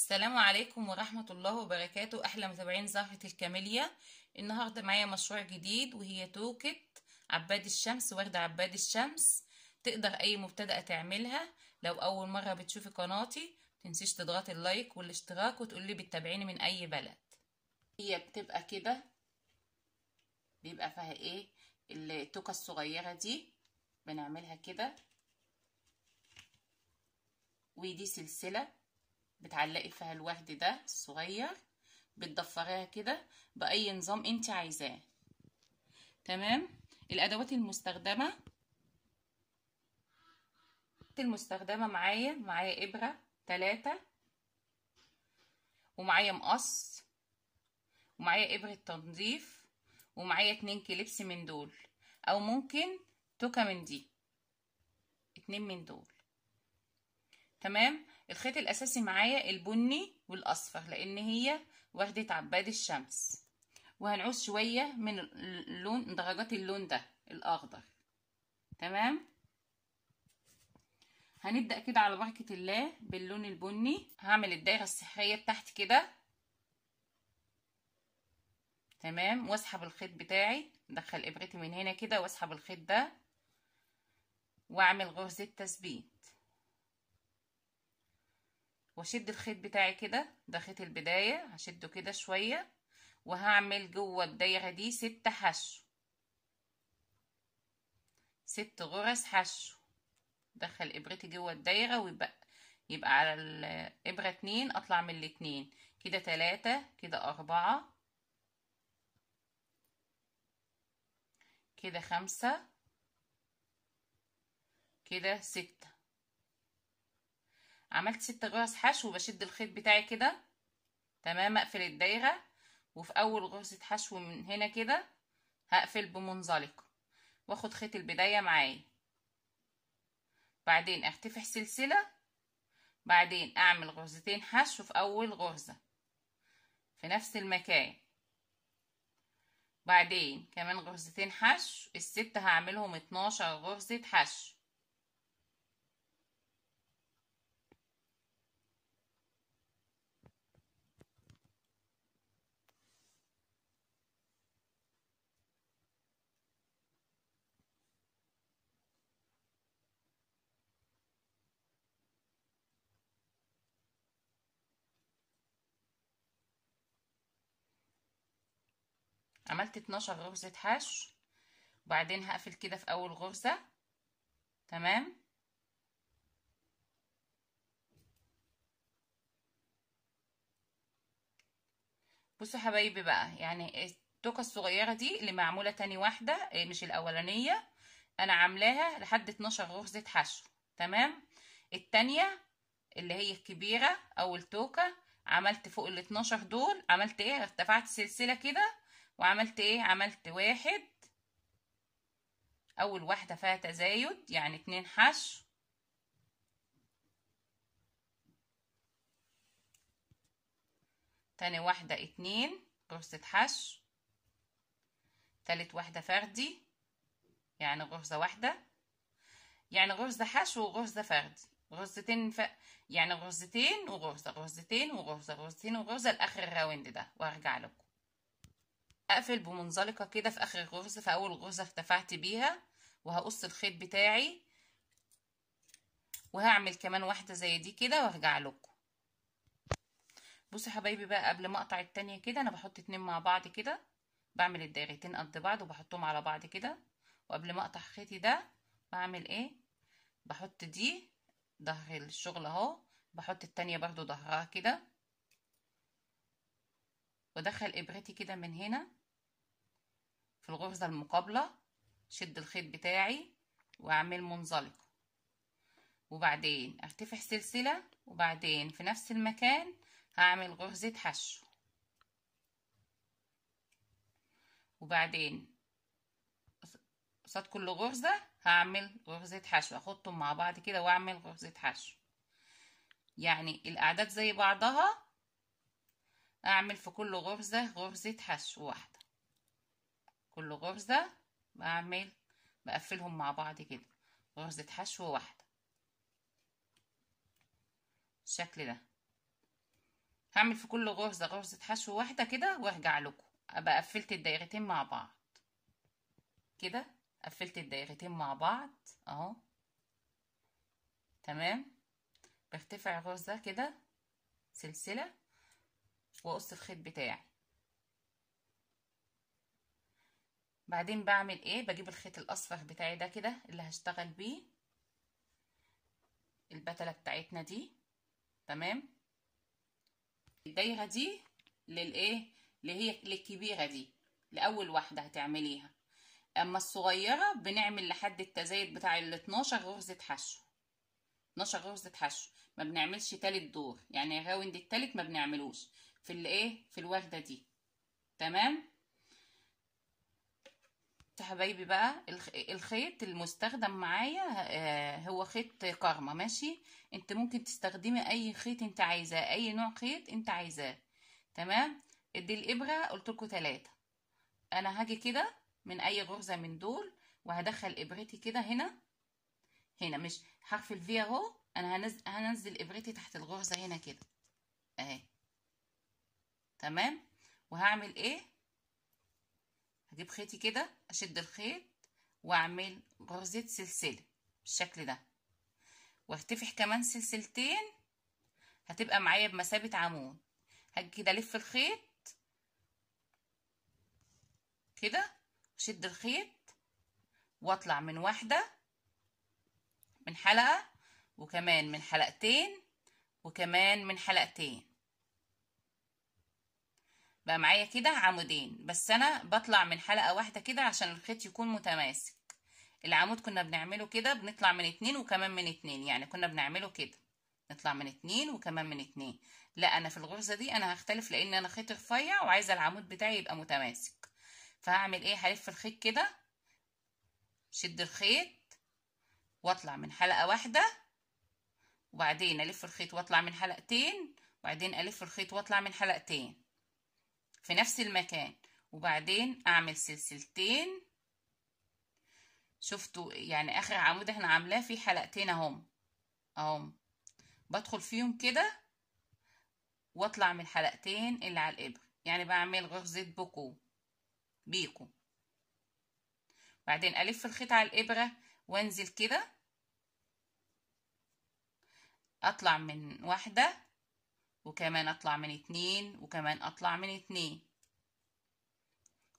السلام عليكم ورحمة الله وبركاته أحلى متابعين زهرة الكاميليا النهاردة معايا مشروع جديد وهي توكة عباد الشمس وردة عباد الشمس تقدر أي مبتدأة تعملها لو أول مرة بتشوفي قناتي متنسيش تضغطي اللايك والاشتراك وتقولي بتتابعيني من أي بلد هي بتبقى كده بيبقى فيها ايه التوكة الصغيرة دي بنعملها كده ودي سلسلة بتعلقي فيها الوهد ده الصغير بتضفريها كده باي نظام انت عايزاه تمام الادوات المستخدمه المستخدمه معايا معايا ابره تلاتة ومعايا مقص ومعايا ابره تنظيف ومعايا اتنين كليبس من دول او ممكن توكه من دي اتنين من دول تمام الخيط الأساسي معايا البني والأصفر لأن هي وردة عباد الشمس وهنعوز شوية من اللون درجات اللون ده الأخضر تمام هنبدأ كده على بركة الله باللون البني هعمل الدايرة السحرية تحت كده تمام واسحب الخيط بتاعي ادخل ابرتي من هنا كده واسحب الخيط ده واعمل غرزة تثبيت واشد الخيط بتاعي كده ده خيط البداية هشده كده شوية وهعمل جوه الدايرة دي ست حشو ست غرز حشو دخل ابرتي جوه الدايرة ويبقى يبقى على الابرة اتنين اطلع من الاتنين كده تلاتة كده اربعة كده خمسة كده ستة عملت ست غرز حشو بشد الخيط بتاعي كده تمام اقفل الدايره وفي اول غرزه حشو من هنا كده هقفل بمنزلق واخد خيط البدايه معايا بعدين ارتفع سلسله بعدين اعمل غرزتين حشو في اول غرزه في نفس المكان بعدين كمان غرزتين حشو الست هعملهم اتناشر غرزه حشو عملت 12 غرزة حشو وبعدين هقفل كده في اول غرزة تمام بصوا حبايبي بقى يعني التوكة الصغيرة دي اللي معمولة تاني واحدة إيه، مش الاولانية انا عاملاها لحد 12 غرزة حشو تمام التانية اللي هي الكبيرة او التوكة عملت فوق ال 12 دول عملت ايه ارتفعت سلسلة كده وعملت ايه عملت واحد اول واحدة فيها تزايد يعني اتنين حشو تاني واحدة اتنين غرزة حشو تالت واحدة فردي يعني غرزة واحدة يعني غرزة حشو وغرزة فردي غرزتين ف... يعني غرزتين وغرزة غرزتين وغرزة غرزتين وغرزة, لآخر الراوند ده وارجع لكم اقفل بمنزلقة كده في اخر الغرزة في اول غرزة ارتفعت بيها وهقص الخيط بتاعي وهعمل كمان واحدة زي دي كده وارجع لكم بصوا يا حبايبي بقى قبل ما اقطع التانية كده انا بحط اتنين مع بعض كده بعمل الدايرتين قد بعض وبحطهم على بعض كده وقبل ما اقطع خيطي ده بعمل ايه بحط دي ظهر الشغل اهو بحط التانية برضو ظهرها كده وادخل ابرتي كده من هنا في الغرزة المقابلة شد الخيط بتاعي واعمل منزلقة وبعدين ارتفع سلسلة وبعدين في نفس المكان هعمل غرزة حشو وبعدين قصاد كل غرزة هعمل غرزة حشو اخدهم مع بعض كده واعمل غرزة حشو يعني الاعداد زي بعضها اعمل في كل غرزة غرزة حشو واحدة كل غرزة بعمل بقفلهم مع بعض كده غرزة حشو واحدة الشكل ده هعمل في كل غرزة غرزة حشو واحدة كده وارجع لكم ابقى قفلت الدايرتين مع بعض كده قفلت الدايرتين مع بعض اهو تمام برتفع غرزة كده سلسلة واقص الخيط بتاعي بعدين بعمل ايه بجيب الخيط الاصفر بتاعي ده كده اللي هشتغل بيه البتله بتاعتنا دي تمام الدايره دي للايه اللي هي للكبيره دي لاول واحده هتعمليها اما الصغيره بنعمل لحد التزايد بتاع ال 12 غرزه حشو 12 غرزه حشو ما بنعملش تالت دور يعني الراوند التالت ما بنعملوش في الايه في الورده دي تمام حبايبي بقى الخيط المستخدم معايا آه، هو خيط كارما ماشي انت ممكن تستخدمي اي خيط انت عايزاه اي نوع خيط انت عايزاه تمام دي الابره قلت لكم ثلاثه انا هاجي كده من اي غرزه من دول وهدخل ابرتي كده هنا هنا مش حرف الفي اهو انا هنزل هنزل ابرتي تحت الغرزه هنا كده اهي تمام وهعمل ايه هجيب خيطي كده اشد الخيط واعمل غرزة سلسلة بالشكل ده وارتفع كمان سلسلتين هتبقى معايا بمثابة عمود هاجي كده الف الخيط كده اشد الخيط واطلع من واحدة من حلقة وكمان من حلقتين وكمان من حلقتين بقى معايا كده عمودين بس انا بطلع من حلقة واحدة كده عشان الخيط يكون متماسك العمود كنا بنعمله كده بنطلع من اتنين وكمان من اتنين يعني كنا بنعمله كده نطلع من اتنين وكمان من اتنين لا انا في الغرزة دي انا هختلف لان انا خيط رفيع وعايزة العمود بتاعي يبقى متماسك فهعمل ايه هلف الخيط كده شد الخيط واطلع من حلقة واحدة وبعدين الف الخيط واطلع من حلقتين وبعدين الف الخيط واطلع من حلقتين في نفس المكان وبعدين اعمل سلسلتين شفتوا يعني اخر عمود احنا عاملاه فيه حلقتين اهم اهم بدخل فيهم كده واطلع من الحلقتين اللي على الابر يعني بعمل غرزة بوكو بيكو بعدين الف الخيط على الابرة وانزل كده اطلع من واحدة وكمان اطلع من اتنين وكمان اطلع من اتنين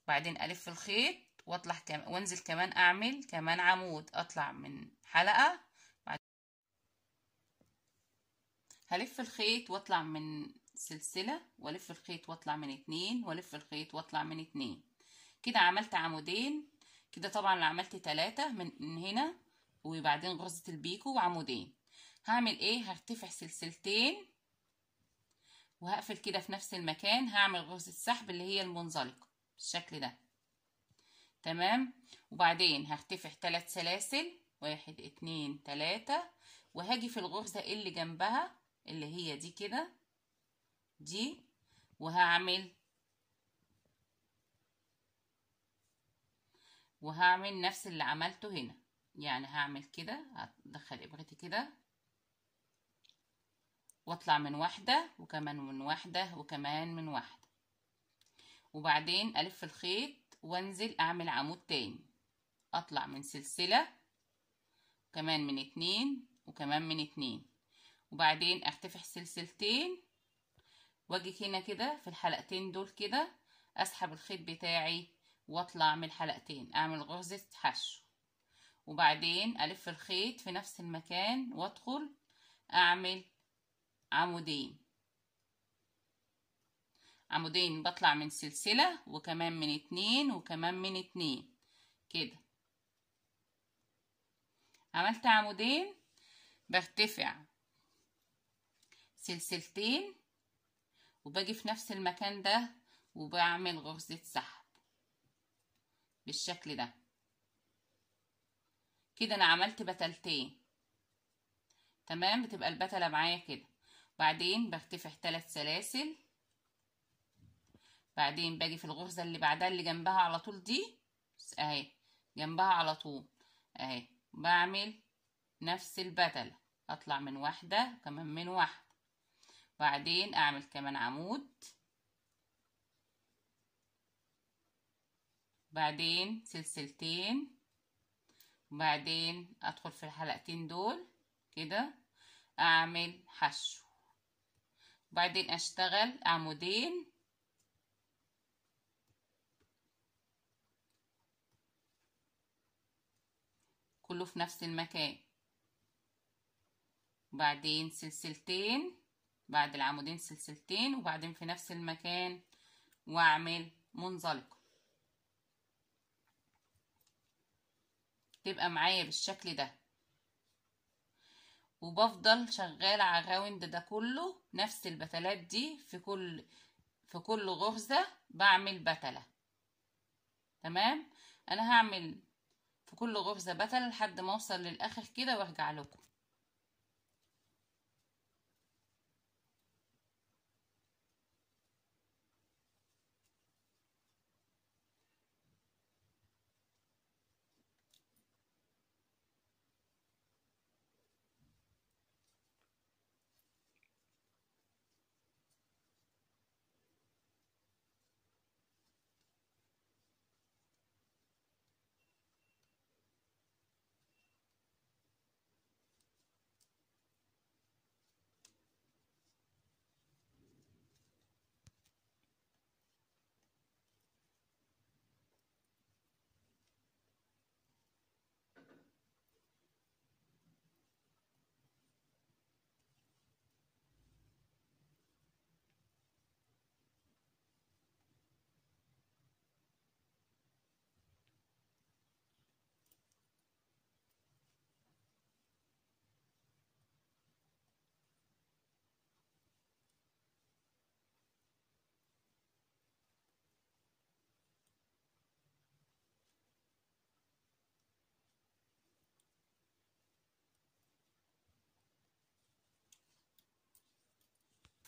بعدين الف الخيط واطلع كم... وانزل كمان اعمل كمان عمود اطلع من حلقة بعد... هلف الخيط واطلع من سلسلة والف الخيط واطلع من اتنين والف الخيط واطلع من اتنين كده عملت عمودين كده طبعا عملت تلاتة من هنا وبعدين غرزة البيكو وعمودين هعمل ايه هرتفع سلسلتين وهقفل كده في نفس المكان هعمل غرزة سحب اللي هي المنزلقة بالشكل ده تمام وبعدين هرتفع ثلاث سلاسل واحد اتنين تلاتة وهاجي في الغرزة اللي جنبها اللي هي دي كده دي وهعمل وهعمل نفس اللي عملته هنا يعني هعمل كده هدخل ابرتي كده واطلع من واحدة وكمان من واحدة وكمان من واحدة وبعدين الف الخيط وانزل اعمل عمود تاني اطلع من سلسلة كمان من اتنين وكمان من اتنين وبعدين ارتفع سلسلتين واجي هنا كده في الحلقتين دول كده اسحب الخيط بتاعي واطلع من الحلقتين اعمل غرزة حشو وبعدين الف الخيط في نفس المكان وادخل اعمل عمودين عمودين بطلع من سلسلة وكمان من اتنين وكمان من اتنين كده عملت عمودين برتفع سلسلتين وباجي في نفس المكان ده وبعمل غرزة سحب بالشكل ده كده انا عملت بتلتين تمام بتبقى البتلة معايا كده بعدين برتفع ثلاث سلاسل بعدين باجي في الغرزة اللي بعدها اللي جنبها على طول دي اهي جنبها على طول اهي بعمل نفس البتلة اطلع من واحدة كمان من واحدة بعدين اعمل كمان عمود بعدين سلسلتين بعدين ادخل في الحلقتين دول كده اعمل حشو وبعدين أشتغل عمودين كله في نفس المكان وبعدين سلسلتين بعد العمودين سلسلتين وبعدين في نفس المكان واعمل منزلقة تبقى معايا بالشكل ده وبفضل شغالة على الراوند ده كله نفس البتلات دي في كل في كل غرزة بعمل بتلة تمام انا هعمل في كل غرزة بتلة لحد ما اوصل للاخر كده وارجع لكم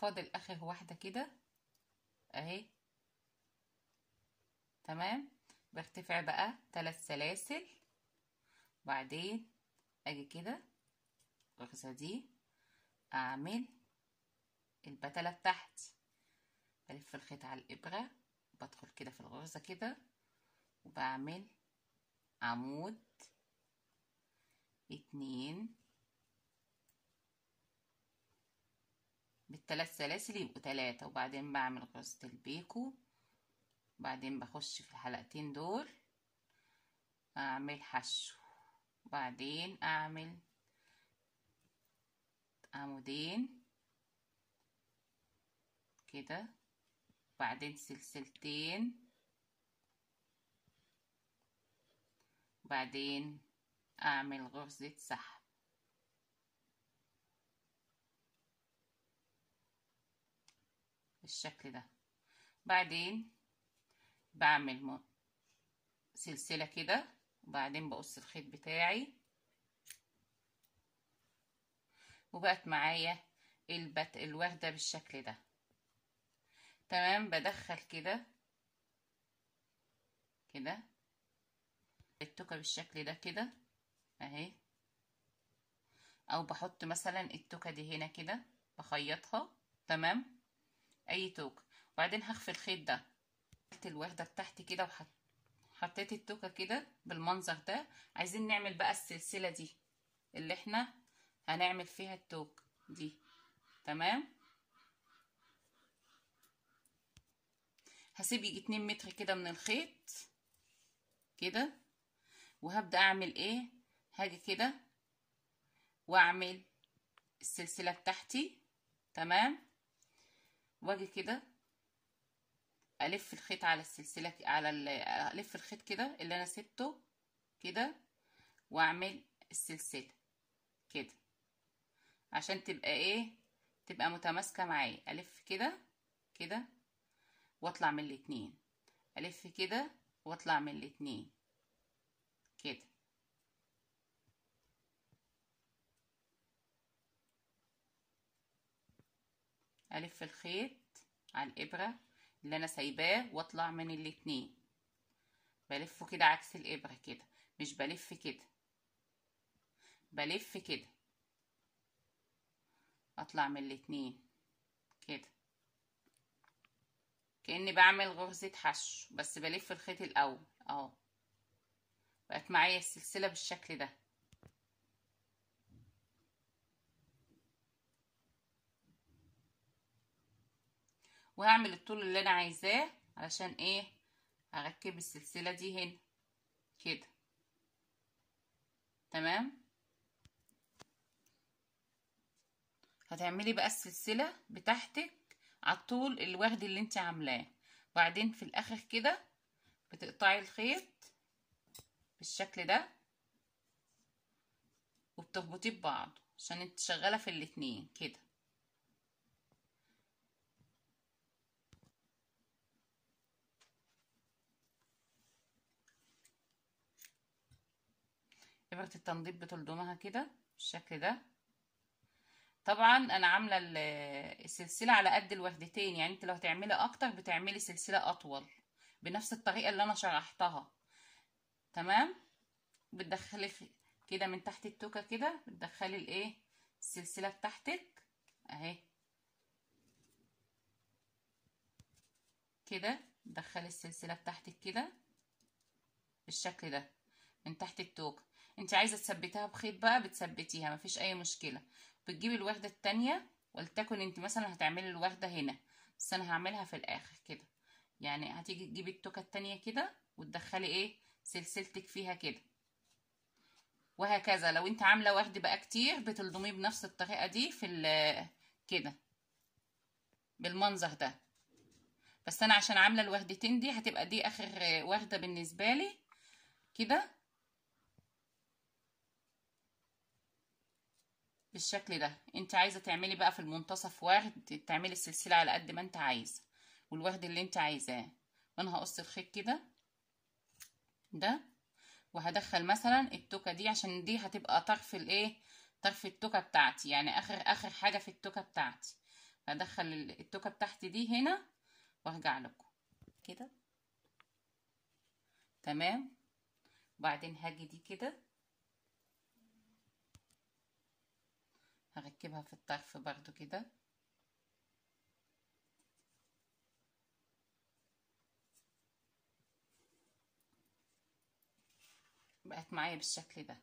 فاضل اخر واحدة كده اهي تمام بارتفع بقى ثلاث سلاسل وبعدين اجي كده الغرزة دي اعمل البتلة تحت بلف الخيط على الابرة بدخل كده في الغرزة كده وبعمل عمود اتنين بالثلاث سلاسل يبقوا ثلاثة وبعدين بعمل غرزة البيكو وبعدين بخش في الحلقتين دول اعمل حشو وبعدين اعمل عمودين كده بعدين سلسلتين بعدين اعمل غرزة سحب بالشكل ده بعدين بعمل سلسلة كده وبعدين بقص الخيط بتاعي وبقت معايا البت الوردة بالشكل ده تمام بدخل كده كده التوكة بالشكل ده كده اهي او بحط مثلا التوكة دي هنا كده بخيطها تمام اي توك وبعدين هخفي الخيط ده عملت الوحده بتاعتي كده وحطيت التوكه كده بالمنظر ده عايزين نعمل بقى السلسله دي اللي احنا هنعمل فيها التوك دي تمام هسيب اتنين متر كده من الخيط كده وهبدأ اعمل ايه هاجي كده واعمل السلسلة بتاعتي تمام واجي كده الف الخيط على السلسله على الف الخيط كده اللي انا سبته كده واعمل السلسله كده عشان تبقى ايه تبقى متماسكه معايا الف كده كده واطلع من الاتنين الف كده واطلع من الاتنين كده ألف الخيط على الإبرة اللي أنا سايباه وأطلع من الاتنين بلفه كده عكس الإبرة كده مش بلف كده بلف كده أطلع من الاتنين كده كأني بعمل غرزة حشو بس بلف الخيط الأول أهو بقت معايا السلسلة بالشكل ده وهعمل الطول اللي انا عايزاه علشان ايه اركب السلسله دي هنا كده تمام هتعملي بقى السلسله بتاعتك على الطول الورد اللي انت عاملاه وبعدين في الاخر كده بتقطعي الخيط بالشكل ده وبتربطيه ببعض عشان انت شغاله في الاتنين كده ابرة التنظيف بتلضمها كده بالشكل ده طبعا انا عاملة السلسلة على قد الوحدتين يعني انت لو هتعملي اكتر بتعملي سلسلة اطول بنفس الطريقة اللي انا شرحتها تمام بتدخلي كده من تحت التوكة كده بتدخلي الايه السلسلة بتاعتك اهي كده دخلي السلسلة بتاعتك كده بالشكل ده من تحت التوكة انت عايزه تثبتيها بخيط بقى بتثبتيها مفيش اي مشكله بتجيبي الوحده التانية ولتكن انت مثلا هتعملي الوحده هنا بس انا هعملها في الاخر كده يعني هتيجي تجيبي التوكه التانية كده وتدخلي ايه سلسلتك فيها كده وهكذا لو انت عامله وحد بقى كتير بتلضميه بنفس الطريقه دي في كده بالمنظر ده بس انا عشان عامله الوحدتين دي هتبقى دي اخر وحده بالنسبه لي كده بالشكل ده انت عايزه تعملي بقى في المنتصف ورد تعملي السلسله على قد ما انت عايزه والورد اللي انت عايزاه وانا هقص الخيط كده ده وهدخل مثلا التوكه دي عشان دي هتبقى طرف الايه طرف التوكه بتاعتي يعني اخر اخر حاجه في التوكه بتاعتي هدخل التوكه بتاعتي دي هنا وارجع لكم كده تمام وبعدين هاجي دي كده هركبها في الطرف برضو كده بقت معايا بالشكل ده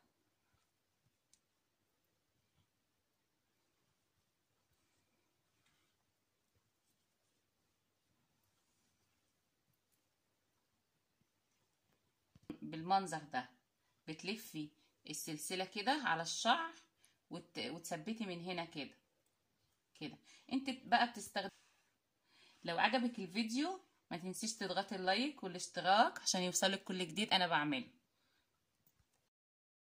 بالمنظر ده بتلفي السلسلة كده على الشعر وت... وتثبتي من هنا كده كده انت بقى بتستخدم لو عجبك الفيديو ما تنسيش تضغطي اللايك والاشتراك عشان يوصلك كل جديد انا بعمله